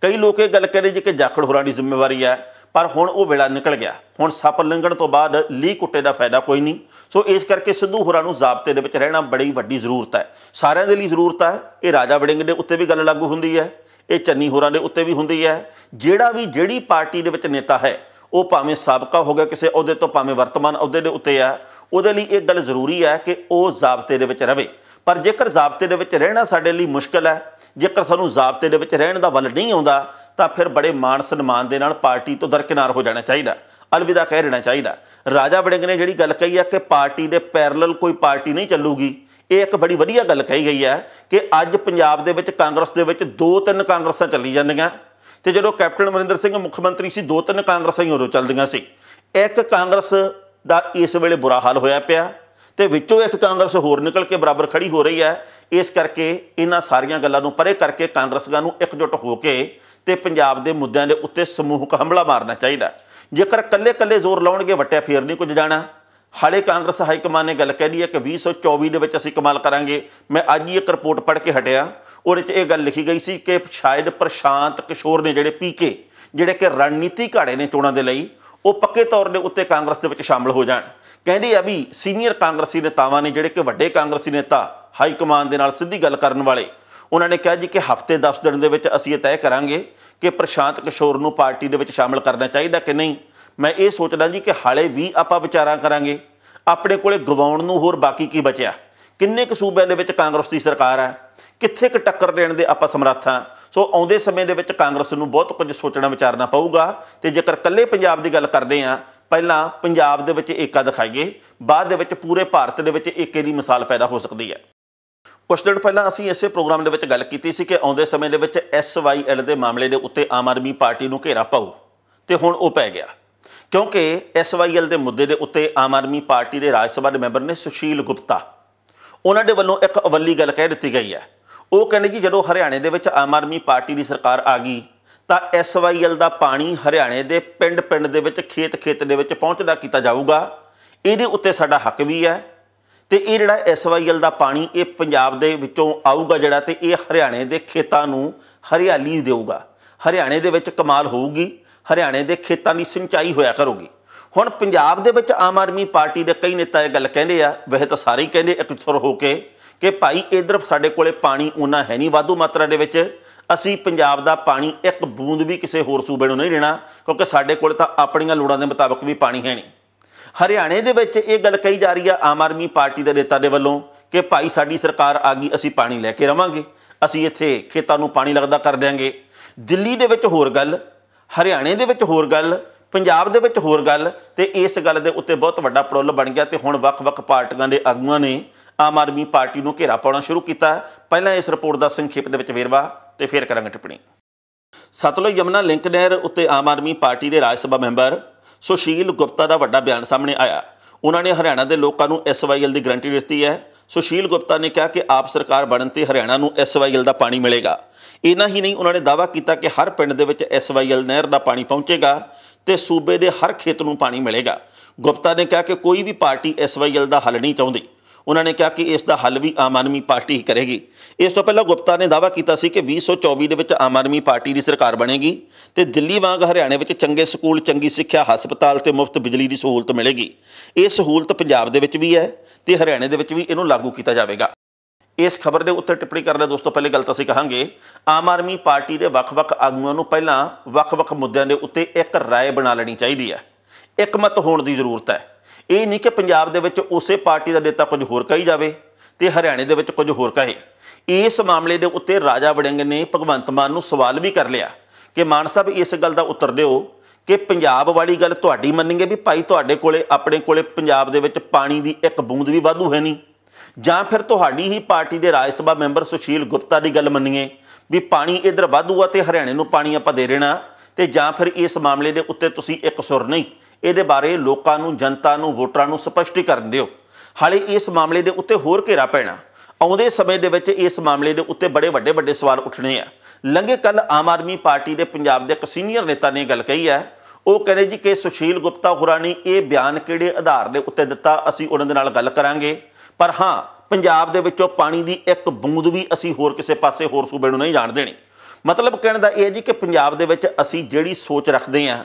ਕਈ ਲੋਕ ਇਹ ਗੱਲ ਕਹਿੰਦੇ ਜੀ ਕਿ ਜਾਖੜ ਹੋਰਾਂ ਦੀ ਜ਼ਿੰਮੇਵਾਰੀ ਹੈ ਪਰ ਹੁਣ ਉਹ ਵੇਲਾ ਨਿਕਲ ਗਿਆ ਹੁਣ ਸੱਪ ਲੰਘਣ ਤੋਂ ਬਾਅਦ ਲੀ ਕੁੱਟੇ ਦਾ ਫਾਇਦਾ ਕੋਈ ਨਹੀਂ ਸੋ ਇਸ ਕਰਕੇ ਸਿੱਧੂ ਹੋਰਾਂ ਨੂੰ ਜ਼ਾਬਤੇ ਦੇ ਵਿੱਚ ਰਹਿਣਾ ਬੜੀ ਵੱਡੀ ਜ਼ਰੂਰਤ ਹੈ ਸਾਰਿਆਂ ਦੇ ਲਈ ਜ਼ਰੂਰਤ ਹੈ ਇਹ ਰਾਜਾ ਵੜਿੰਗ ਦੇ ਉੱਤੇ ਵੀ ਗੱਲ ਲਾਗੂ ਹੁੰਦੀ ਹੈ ਇਹ ਚੰਨੀ ਹੋਰਾਂ ਦੇ ਉੱਤੇ ਵੀ ਹੁੰਦੀ ਹੈ ਜਿਹੜਾ ਵੀ ਜਿਹੜੀ ਪਾਰਟੀ ਦੇ ਵਿੱਚ ਨੇਤਾ ਹੈ ਉਹ ਭਾਵੇਂ ਸਾਬਕਾ ਹੋ ਗਿਆ ਕਿਸੇ ਅਹੁਦੇ ਤੋਂ ਭਾਵੇਂ ਵਰਤਮਾਨ ਅਹੁਦੇ ਦੇ ਉੱਤੇ ਆ ਉਹਦੇ ਲਈ ਇਹ ਗੱਲ ਜ਼ਰੂਰੀ ਹੈ ਕਿ ਉਹ ਜ਼ਾਬਤੇ ਦੇ ਵਿੱਚ ਰਹੇ ਪਰ ਜੇਕਰ ਜ਼ਾਬਤੇ ਦੇ ਵਿੱਚ ਰਹਿਣਾ ਸਾਡੇ ਲਈ ਮੁਸ਼ਕਲ ਹੈ ਜੇਕਰ ਸਾਨੂੰ ਜ਼ਾਬਤੇ ਦੇ ਵਿੱਚ ਰਹਿਣ ਦਾ ਵੱਲ ਨਹੀਂ ਆਉਂਦਾ ਤਾਂ ਫਿਰ ਬੜੇ ਮਾਣ ਸਨਮਾਨ ਦੇ ਨਾਲ ਪਾਰਟੀ ਤੋਂ ਦਰਕਿਨਾਰ ਹੋ ਜਾਣਾ ਚਾਹੀਦਾ ਅਲਵਿਦਾ ਕਹਿ ਦੇਣਾ ਚਾਹੀਦਾ ਰਾਜਾ ਬੜਿੰਗ ਨੇ ਜਿਹੜੀ ਗੱਲ ਕਹੀ ਹੈ ਕਿ ਪਾਰਟੀ ਦੇ ਪੈਰਲਲ ਕੋਈ ਪਾਰਟੀ ਨਹੀਂ ਚੱਲੂਗੀ ਇਹ ਇੱਕ ਬੜੀ ਵਧੀਆ ਗੱਲ ਕਹੀ ਗਈ ਹੈ ਕਿ ਅੱਜ ਪੰਜਾਬ ਦੇ ਵਿੱਚ ਕਾਂਗਰਸ ਦੇ ਵਿੱਚ ਦੋ ਤਿੰਨ ਕਾਂਗਰਸਾਂ ਚੱਲੀ ਜਾਂਦੀਆਂ ਤੇ ਜਦੋਂ ਕੈਪਟਨ ਅਮਰਿੰਦਰ ਸਿੰਘ ਮੁੱਖ ਮੰਤਰੀ ਸੀ ਦੋ ਤਿੰਨ ਕਾਂਗਰਸਾਂ ਹੀ ਉਦੋਂ ਚੱਲਦੀਆਂ ਸੀ ਇੱਕ ਕਾਂਗਰਸ ਦਾ ਇਸ ਵੇਲੇ ਬੁਰਾ ਹਾਲ ਹੋਇਆ ਪਿਆ ਤੇ ਵਿੱਚੋਂ ਇੱਕ ਕਾਂਗਰਸ ਹੋਰ ਨਿਕਲ ਕੇ ਬਰਾਬਰ ਖੜੀ ਹੋ ਰਹੀ ਹੈ ਇਸ ਕਰਕੇ ਇਹਨਾਂ ਸਾਰੀਆਂ ਗੱਲਾਂ ਨੂੰ ਪਰੇ ਕਰਕੇ ਕਾਂਗਰਸਗਾਂ ਨੂੰ ਇਕਜੁੱਟ ਹੋ ਕੇ ਤੇ ਪੰਜਾਬ ਦੇ ਮੁੱਦਿਆਂ ਦੇ ਉੱਤੇ ਸਮੂਹਕ ਹਮਲਾ ਮਾਰਨਾ ਚਾਹੀਦਾ ਜੇਕਰ ਇਕੱਲੇ-ਇਕੱਲੇ ਜ਼ੋਰ ਲਾਉਣਗੇ ਵਟਿਆ ਫੇਰ ਨਹੀਂ ਕੁਝ ਜਾਣਾ ਹਾਲੇ ਕਾਂਗਰਸ ਹਾਈ ਕਮਾਨ ਨੇ ਗੱਲ ਕਹਿ ਲਈ ਹੈ ਕਿ 2024 ਦੇ ਵਿੱਚ ਅਸੀਂ ਕਮਾਲ ਕਰਾਂਗੇ ਮੈਂ ਅੱਜ ਹੀ ਇੱਕ ਰਿਪੋਰਟ ਪੜ੍ਹ ਕੇ ਹਟਿਆ ਉਹਦੇ 'ਚ ਇਹ ਗੱਲ ਲਿਖੀ ਗਈ ਸੀ ਕਿ ਸ਼ਾਇਦ ਪ੍ਰਸ਼ਾਂਤ ਕਿਸ਼ੋਰ ਨੇ ਜਿਹੜੇ ਪੀਕੇ ਜਿਹੜੇ ਕਿ ਰਣਨੀਤੀ ਘਾੜੇ ਨੇ ਚੋਣਾਂ ਦੇ ਲਈ ਉਹ ਪੱਕੇ ਤੌਰ ਦੇ ਉੱਤੇ ਕਾਂਗਰਸ ਦੇ ਵਿੱਚ ਸ਼ਾਮਲ ਹੋ ਜਾਣ ਕਹਿੰਦੇ ਆ ਵੀ ਸੀਨੀਅਰ ਕਾਂਗਰਸੀ ਨੇਤਾਵਾਂ ਨੇ ਜਿਹੜੇ ਕਿ ਵੱਡੇ ਕਾਂਗਰਸੀ ਨੇਤਾ ਹਾਈ ਕਮਾਨ ਦੇ ਨਾਲ ਸਿੱਧੀ ਗੱਲ ਕਰਨ ਵਾਲੇ ਉਹਨਾਂ ਨੇ ਕਿਹਾ ਜੀ ਕਿ ਹਫਤੇ 10 ਦਿਨ ਦੇ ਵਿੱਚ ਅਸੀਂ ਇਹ ਤੈਅ ਕਰਾਂਗੇ ਕਿ ਪ੍ਰਸ਼ਾਂਤ ਕਿਸ਼ੋਰ ਨੂੰ ਪਾਰਟੀ ਦੇ ਵਿੱਚ ਸ਼ਾਮਲ ਕਰਨਾ ਚਾਹੀਦਾ ਕਿ ਨਹੀਂ ਮੈਂ ਇਹ ਸੋਚਦਾ ਜੀ ਕਿ ਹਾਲੇ ਵੀ ਆਪਾਂ ਵਿਚਾਰਾਂ ਕਰਾਂਗੇ ਆਪਣੇ ਕੋਲੇ ਗਵਾਉਣ ਨੂੰ ਹੋਰ ਬਾਕੀ ਕੀ ਬਚਿਆ ਕਿੰਨੇ ਕੁ ਸੂਬਿਆਂ ਦੇ ਵਿੱਚ ਕਾਂਗਰਸ ਦੀ ਸਰਕਾਰ ਹੈ ਕਿੱਥੇ ਕਿ ਟੱਕਰ ਦੇਣ ਦੇ ਆਪਾਂ ਸਮਰੱਥ ਸੋ ਆਉਂਦੇ ਸਮੇਂ ਦੇ ਵਿੱਚ ਕਾਂਗਰਸ ਨੂੰ ਬਹੁਤ ਕੁਝ ਸੋਚਣਾ ਵਿਚਾਰਨਾ ਪਊਗਾ ਤੇ ਜੇਕਰ ਕੱਲੇ ਪੰਜਾਬ ਦੀ ਗੱਲ ਕਰਦੇ ਆ ਪਹਿਲਾਂ ਪੰਜਾਬ ਦੇ ਵਿੱਚ ਏਕਾ ਦਿਖਾਈਏ ਬਾਅਦ ਦੇ ਵਿੱਚ ਪੂਰੇ ਭਾਰਤ ਦੇ ਵਿੱਚ ਏਕੇ ਦੀ ਮਿਸਾਲ ਪੈਦਾ ਹੋ ਸਕਦੀ ਹੈ ਕੁਝ ਦਿਨ ਪਹਿਲਾਂ ਅਸੀਂ ਇਸੇ ਪ੍ਰੋਗਰਾਮ ਦੇ ਵਿੱਚ ਗੱਲ ਕੀਤੀ ਸੀ ਕਿ ਆਉਂਦੇ ਸਮੇਂ ਦੇ ਵਿੱਚ ਐਸਵਾਈਐਲ ਦੇ ਮਾਮਲੇ ਦੇ ਉੱਤੇ ਆਮ ਆਦਮੀ ਪਾਰਟੀ ਨੂੰ ਘੇਰਾ ਪਾਓ ਤੇ ਹੁਣ ਉਹ ਪੈ ਗਿਆ ਕਿਉਂਕਿ ਐਸਵਾਈਐਲ ਦੇ ਮੁੱਦੇ ਦੇ ਉੱਤੇ ਆਮ ਆਦਮੀ ਪਾਰਟੀ ਦੇ ਰਾਜ ਸਭਾ ਦੇ ਮੈਂਬਰ ਨੇ ਸੁਸ਼ੀਲ ਗੁਪਤਾ ਉਹਨਾਂ ਦੇ ਵੱਲੋਂ ਇੱਕ ਅਵੱਲੀ ਗੱਲ ਕਹਿ ਦਿੱਤੀ ਗਈ ਹੈ ਉਹ ਕਹਿੰਦੇ ਕਿ ਜਦੋਂ ਹਰਿਆਣੇ ਦੇ ਵਿੱਚ ਆਮ ਆਦਮੀ ਪਾਰਟੀ ਦੀ ਸਰਕਾਰ ਆ ਗਈ ਤਾਂ ਐਸਵਾਈਐਲ ਦਾ ਪਾਣੀ ਹਰਿਆਣੇ ਦੇ ਪਿੰਡ-ਪਿੰਡ ਦੇ ਵਿੱਚ ਖੇਤ-ਖੇਤ ਦੇ ਵਿੱਚ ਪਹੁੰਚਦਾ ਕੀਤਾ ਜਾਊਗਾ ਇਹਦੇ ਉੱਤੇ ਸਾਡਾ ਹੱਕ ਵੀ ਹੈ ਤੇ ਇਹ ਜਿਹੜਾ ਐਸਵਾਈਐਲ ਦਾ ਪਾਣੀ ਇਹ ਪੰਜਾਬ ਦੇ ਵਿੱਚੋਂ ਆਊਗਾ ਜਿਹੜਾ ਤੇ ਇਹ ਹਰਿਆਣੇ ਦੇ ਖੇਤਾਂ ਨੂੰ ਹਰਿਆਲੀ ਦੇਊਗਾ ਹਰਿਆਣੇ ਦੇ ਵਿੱਚ ਕਮਾਲ ਹੋਊਗੀ ਹਰਿਆਣੇ ਦੇ ਖੇਤਾਂ ਦੀ ਸਿੰਚਾਈ ਹੋਇਆ ਕਰੂਗੀ ਹੁਣ ਪੰਜਾਬ ਦੇ ਵਿੱਚ ਆਮ ਆਦਮੀ ਪਾਰਟੀ ਦੇ ਕਈ ਨੇਤਾ ਇਹ ਗੱਲ ਕਹਿੰਦੇ ਆ ਵੈਸੇ ਤਾਂ ਸਾਰੇ ਹੀ ਕਹਿੰਦੇ ਇਕਸੁਰ ਹੋ ਕੇ ਕਿ ਭਾਈ ਇਧਰ ਸਾਡੇ ਕੋਲੇ ਪਾਣੀ ਉਨਾ ਹੈ ਨਹੀਂ ਵਾਧੂ ਮਾਤਰਾ ਦੇ ਵਿੱਚ ਅਸੀਂ ਪੰਜਾਬ ਦਾ ਪਾਣੀ ਇੱਕ ਬੂੰਦ ਵੀ ਕਿਸੇ ਹੋਰ ਸੂਬੇ ਨੂੰ ਨਹੀਂ ਦੇਣਾ ਕਿਉਂਕਿ ਸਾਡੇ ਕੋਲ ਤਾਂ ਆਪਣੀਆਂ ਲੋੜਾਂ ਦੇ ਮੁਤਾਬਕ ਵੀ ਪਾਣੀ ਹੈ ਨਹੀਂ ਹਰਿਆਣੇ ਦੇ ਵਿੱਚ ਇਹ ਗੱਲ ਕਹੀ ਜਾ ਰਹੀ ਆ ਆਮ ਆਦਮੀ ਪਾਰਟੀ ਦੇ ਨੇਤਾ ਦੇ ਵੱਲੋਂ ਕਿ ਭਾਈ ਸਾਡੀ ਸਰਕਾਰ ਆ ਗਈ ਅਸੀਂ ਪਾਣੀ ਲੈ ਕੇ ਰਵਾਂਗੇ ਅਸੀਂ ਇੱਥੇ ਖੇਤਾਂ ਨੂੰ ਪਾਣੀ ਲੱਗਦਾ ਕਰ ਦੇਾਂਗੇ ਦਿੱਲੀ ਦੇ ਵਿੱਚ ਹੋਰ ਗੱਲ ਹਰਿਆਣੇ ਦੇ ਵਿੱਚ ਹੋਰ ਗੱਲ ਪੰਜਾਬ ਦੇ ਵਿੱਚ ਹੋਰ ਗੱਲ ਤੇ ਇਸ ਗੱਲ ਦੇ ਉੱਤੇ ਬਹੁਤ ਵੱਡਾ ਪ੍ਰੋਬਲਮ ਬਣ ਗਿਆ ਤੇ ਹੁਣ ਵੱਖ-ਵੱਖ ਪਾਰਟੀਆਂ ਦੇ ਆਗੂਆਂ ਨੇ ਆਮ ਆਦਮੀ ਪਾਰਟੀ ਨੂੰ ਘੇਰਾ ਪਾਉਣਾ ਸ਼ੁਰੂ ਕੀਤਾ ਪਹਿਲਾਂ ਇਸ ਰਿਪੋਰਟ ਦਾ ਸੰਖੇਪ ਦੇ ਵਿੱਚ ਵੇਰਵਾ ਤੇ ਫਿਰ ਕਰਾਂਗੇ ਟਿੱਪਣੀ ਸਤਲੁਜ ਯਮਨਾ ਲਿੰਕ ਨਹਿਰ ਉੱਤੇ ਆਮ ਆਦਮੀ ਪਾਰਟੀ ਦੇ ਰਾਜ ਸਭਾ ਮੈਂਬਰ ਸੁਸ਼ੀਲ ਗੁਪਤਾ ਦਾ ਵੱਡਾ ਬਿਆਨ ਸਾਹਮਣੇ ਆਇਆ ਉਹਨਾਂ ਨੇ ਹਰਿਆਣਾ ਦੇ ਲੋਕਾਂ ਨੂੰ ਐਸਵਾਈਐਲ ਦੀ ਗਰੰਟੀ ਦਿੱਤੀ ਹੈ ਸੁਸ਼ੀਲ ਗੁਪਤਾ ਨੇ ਕਿਹਾ ਕਿ ਆਪ ਸਰਕਾਰ ਬਣਨ ਤੇ ਹਰਿਆਣਾ ਨੂੰ ਐਸਵਾਈਐਲ ਦਾ ਪਾਣੀ ਮਿਲੇਗਾ ਇਨਾ ਹੀ ਨਹੀਂ ਉਹਨਾਂ ਨੇ ਦਾਵਾ ਕੀਤਾ ਕਿ ਹਰ ਪਿੰਡ ਦੇ ਵਿੱਚ ਐਸਵਾਈਐਲ ਨਹਿਰ ਦਾ ਪਾਣੀ ਪਹੁੰਚੇਗਾ ਤੇ ਸੂਬੇ ਦੇ ਹਰ ਖੇਤ ਨੂੰ ਪਾਣੀ ਮਿਲੇਗਾ ਗੁਪਤਾ ਨੇ ਕਿਹਾ ਕਿ ਕੋਈ ਵੀ ਪਾਰਟੀ ਐਸਵਾਈਐਲ ਦਾ ਹੱਲ ਨਹੀਂ ਚਾਹੁੰਦੀ ਉਹਨਾਂ ਨੇ ਕਿਹਾ ਕਿ ਇਸ ਦਾ ਹੱਲ ਵੀ ਆਮ ਆਦਮੀ ਪਾਰਟੀ ਹੀ ਕਰੇਗੀ ਇਸ ਤੋਂ ਪਹਿਲਾਂ ਗੁਪਤਾ ਨੇ ਦਾਵਾ ਕੀਤਾ ਸੀ ਕਿ 2024 ਦੇ ਵਿੱਚ ਆਮ ਆਦਮੀ ਪਾਰਟੀ ਦੀ ਸਰਕਾਰ ਬਣੇਗੀ ਤੇ ਦਿੱਲੀ ਵਾਂਗ ਹਰਿਆਣੇ ਵਿੱਚ ਚੰਗੇ ਸਕੂਲ ਚੰਗੀ ਸਿੱਖਿਆ ਹਸਪਤਾਲ ਤੇ ਮੁਫਤ ਬਿਜਲੀ ਦੀ ਸਹੂਲਤ ਮਿਲੇਗੀ ਇਹ ਸਹੂਲਤ ਪੰਜਾਬ ਦੇ ਵਿੱਚ ਵੀ ਹੈ ਤੇ ਹਰਿਆਣੇ ਦੇ ਵਿੱਚ ਵੀ ਇਹਨੂੰ ਲਾਗੂ ਕੀਤਾ ਜਾਵੇਗਾ ਇਸ ਖਬਰ ਦੇ ਉੱਤੇ ਟਿੱਪਣੀ ਕਰਨ ਦੇ ਦੋਸਤੋ ਪਹਿਲੇ ਗੱਲ ਤਾਂ ਅਸੀਂ ਕਹਾਂਗੇ ਆਮ ਆਦਮੀ ਪਾਰਟੀ ਦੇ ਵੱਖ-ਵੱਖ ਆਗੂਆਂ ਨੂੰ ਪਹਿਲਾਂ ਵੱਖ-ਵੱਖ ਮੁੱਦਿਆਂ ਦੇ ਉੱਤੇ ਇੱਕ رائے ਬਣਾ ਲੈਣੀ ਚਾਹੀਦੀ ਹੈ ਇਕਮਤ ਹੋਣ ਦੀ ਜ਼ਰੂਰਤ ਹੈ ਇਹ ਨਹੀਂ ਕਿ ਪੰਜਾਬ ਦੇ ਵਿੱਚ ਉਸੇ ਪਾਰਟੀ ਦਾ ਨੇਤਾ ਕੁਝ ਹੋਰ ਕਹੀ ਜਾਵੇ ਤੇ ਹਰਿਆਣੇ ਦੇ ਵਿੱਚ ਕੁਝ ਹੋਰ ਕਹੇ ਇਸ ਮਾਮਲੇ ਦੇ ਉੱਤੇ ਰਾਜਾ ਵੜਿੰਗ ਨੇ ਭਗਵੰਤ ਮਾਨ ਨੂੰ ਸਵਾਲ ਵੀ ਕਰ ਲਿਆ ਕਿ ਮਾਨ ਸਾਹਿਬ ਇਸ ਗੱਲ ਦਾ ਉੱਤਰ ਦਿਓ ਕਿ ਪੰਜਾਬ ਵਾਲੀ ਗੱਲ ਤੁਹਾਡੀ ਮੰਨਣਗੇ ਵੀ ਭਾਈ ਤੁਹਾਡੇ ਕੋਲੇ ਆਪਣੇ ਕੋਲੇ ਪੰਜਾਬ ਦੇ ਵਿੱਚ ਪਾਣੀ ਦੀ ਇੱਕ ਬੂੰਦ ਵੀ ਵਾਧੂ ਹੈ ਨਹੀਂ ਜਾਂ ਫਿਰ ਤੁਹਾਡੀ ਹੀ ਪਾਰਟੀ ਦੇ ਰਾਜ ਸਭਾ ਮੈਂਬਰ ਸੁਸ਼ੀਲ ਗੁਪਤਾ ਦੀ ਗੱਲ ਮੰਨੀਏ ਵੀ ਪਾਣੀ ਇਧਰ ਵਾਧੂ ਆ ਤੇ ਹਰਿਆਣੇ ਨੂੰ ਪਾਣੀ ਆਪਾਂ ਦੇ ਰਹਿਣਾ ਤੇ ਜਾਂ ਫਿਰ ਇਸ ਮਾਮਲੇ ਦੇ ਉੱਤੇ ਤੁਸੀਂ ਇੱਕ ਸੁਰ ਨਹੀਂ ਇਹਦੇ ਬਾਰੇ ਲੋਕਾਂ ਨੂੰ ਜਨਤਾ ਨੂੰ ਵੋਟਰਾਂ ਨੂੰ ਸਪਸ਼ਟੀਕਰਨ ਦਿਓ ਹਾਲੇ ਇਸ ਮਾਮਲੇ ਦੇ ਉੱਤੇ ਹੋਰ ਘੇਰਾ ਪੈਣਾ ਆਉਂਦੇ ਸਮੇਂ ਦੇ ਵਿੱਚ ਇਸ ਮਾਮਲੇ ਦੇ ਉੱਤੇ ਬੜੇ ਵੱਡੇ ਵੱਡੇ ਸਵਾਲ ਉੱਠਣੇ ਆ ਲੰਗੇ ਕੱਲ ਆਮ ਆਦਮੀ ਪਾਰਟੀ ਦੇ ਪੰਜਾਬ ਦੇ ਇੱਕ ਸੀਨੀਅਰ ਨੇਤਾ ਨੇ ਗੱਲ ਕਹੀ ਹੈ ਉਹ ਕਹਿੰਦੇ ਜੀ ਕਿ ਸੁਸ਼ੀਲ ਗੁਪਤਾ ਹੋਰਾਂ ਇਹ ਬਿਆਨ ਕਿਹੜੇ ਆਧਾਰ ਦੇ ਉੱਤੇ ਦਿੱਤਾ ਅਸੀਂ ਉਹਨਾਂ ਦੇ ਨਾਲ ਗੱਲ ਕਰਾਂਗੇ ਪਰ ਹਾਂ ਪੰਜਾਬ ਦੇ ਵਿੱਚੋਂ ਪਾਣੀ ਦੀ ਇੱਕ ਬੂੰਦ ਵੀ ਅਸੀਂ ਹੋਰ ਕਿਸੇ ਪਾਸੇ ਹੋਰ ਸੂਬੇ ਨੂੰ ਨਹੀਂ ਜਾਣ ਦੇਣੀ ਮਤਲਬ ਕਹਿਣ ਦਾ ਇਹ ਹੈ ਜੀ ਕਿ ਪੰਜਾਬ ਦੇ ਵਿੱਚ ਅਸੀਂ ਜਿਹੜੀ ਸੋਚ ਰੱਖਦੇ ਆ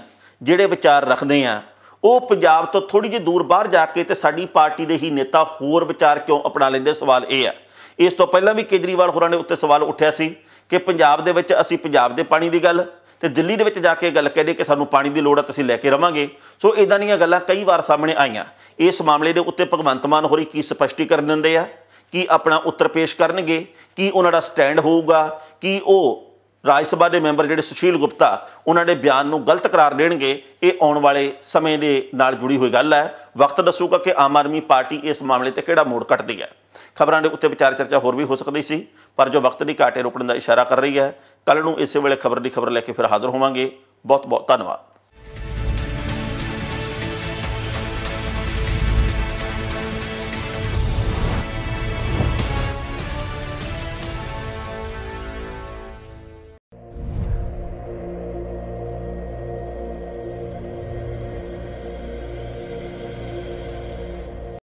ਜਿਹੜੇ ਵਿਚਾਰ ਰੱਖਦੇ ਆ ਉਹ ਪੰਜਾਬ ਤੋਂ ਥੋੜੀ ਜਿਹੀ ਦੂਰ ਬਾਹਰ ਜਾ ਕੇ ਤੇ ਸਾਡੀ ਪਾਰਟੀ ਦੇ ਹੀ ਨੇਤਾ ਹੋਰ ਵਿਚਾਰ ਕਿਉਂ ਅਪਣਾ ਲੈਂਦੇ ਸਵਾਲ ਇਹ ਆ ਇਸ ਤੋਂ ਪਹਿਲਾਂ ਵੀ ਕੇਜਰੀਵਾਲ ਹੋਰਾਂ ਨੇ ਉੱਤੇ ਸਵਾਲ ਉੱਠਿਆ ਸੀ ਕਿ ਪੰਜਾਬ ਦੇ ਵਿੱਚ ਅਸੀਂ ਪੰਜਾਬ ਦੇ ਪਾਣੀ ਦੀ ਗੱਲ ਤੇ ਦਿੱਲੀ ਦੇ ਵਿੱਚ ਜਾ ਕੇ ਗੱਲ ਕਹਿੰਦੇ ਕਿ ਸਾਨੂੰ ਪਾਣੀ ਦੀ ਲੋੜ ਹੈ ਤੁਸੀਂ ਲੈ ਕੇ ਰਵਾਂਗੇ ਸੋ ਇਦਾਂ ਦੀਆਂ ਗੱਲਾਂ ਕਈ ਵਾਰ ਸਾਹਮਣੇ ਆਈਆਂ ਇਸ ਮਾਮਲੇ ਦੇ ਉੱਤੇ ਭਗਵੰਤ ਮਾਨ ਹੋਰੀ ਕੀ ਸਪਸ਼ਟੀਕਰਨ ਦਿੰਦੇ ਆ ਕੀ ਆਪਣਾ ਉੱਤਰ ਪੇਸ਼ ਕਰਨਗੇ ਕੀ ਉਹਨਾਂ ਦਾ ਸਟੈਂਡ ਹੋਊਗਾ ਕੀ ਉਹ ਰਾਜ ਸਭਾ ਦੇ ਮੈਂਬਰ ਜਿਹੜੇ ਸੁਸ਼ੀਲ ਗੁਪਤਾ ਉਹਨਾਂ ਦੇ ਬਿਆਨ ਨੂੰ ਗਲਤ ਕਰਾਰ ਦੇਣਗੇ ਇਹ ਆਉਣ ਵਾਲੇ ਸਮੇਂ ਦੇ ਨਾਲ ਜੁੜੀ ਹੋਈ ਗੱਲ ਹੈ ਵਕਤ ਦੱਸੂਗਾ ਕਿ ਆਮ ਆਦਮੀ ਪਾਰਟੀ ਇਸ ਮਾਮਲੇ ਤੇ ਕਿਹੜਾ ਮੋੜ ਕੱਟਦੀ ਹੈ ਖਬਰਾਂ ਦੇ ਉੱਤੇ ਵਿਚਾਰ ਚਰਚਾ ਹੋਰ ਵੀ ਹੋ ਸਕਦੀ ਸੀ ਪਰ ਜੋ ਵਕਤ ਦੀ ਕਾਟੇ ਰੁਕਣ ਦਾ ਇਸ਼ਾਰਾ ਕਰ ਰਹੀ ਹੈ ਕੱਲ ਨੂੰ ਇਸੇ ਵੇਲੇ ਖਬਰ ਦੀ ਖਬਰ ਲੈ ਕੇ ਫਿਰ ਹਾਜ਼ਰ ਹੋਵਾਂਗੇ ਬਹੁਤ ਬਹੁਤ ਧੰਨਵਾਦ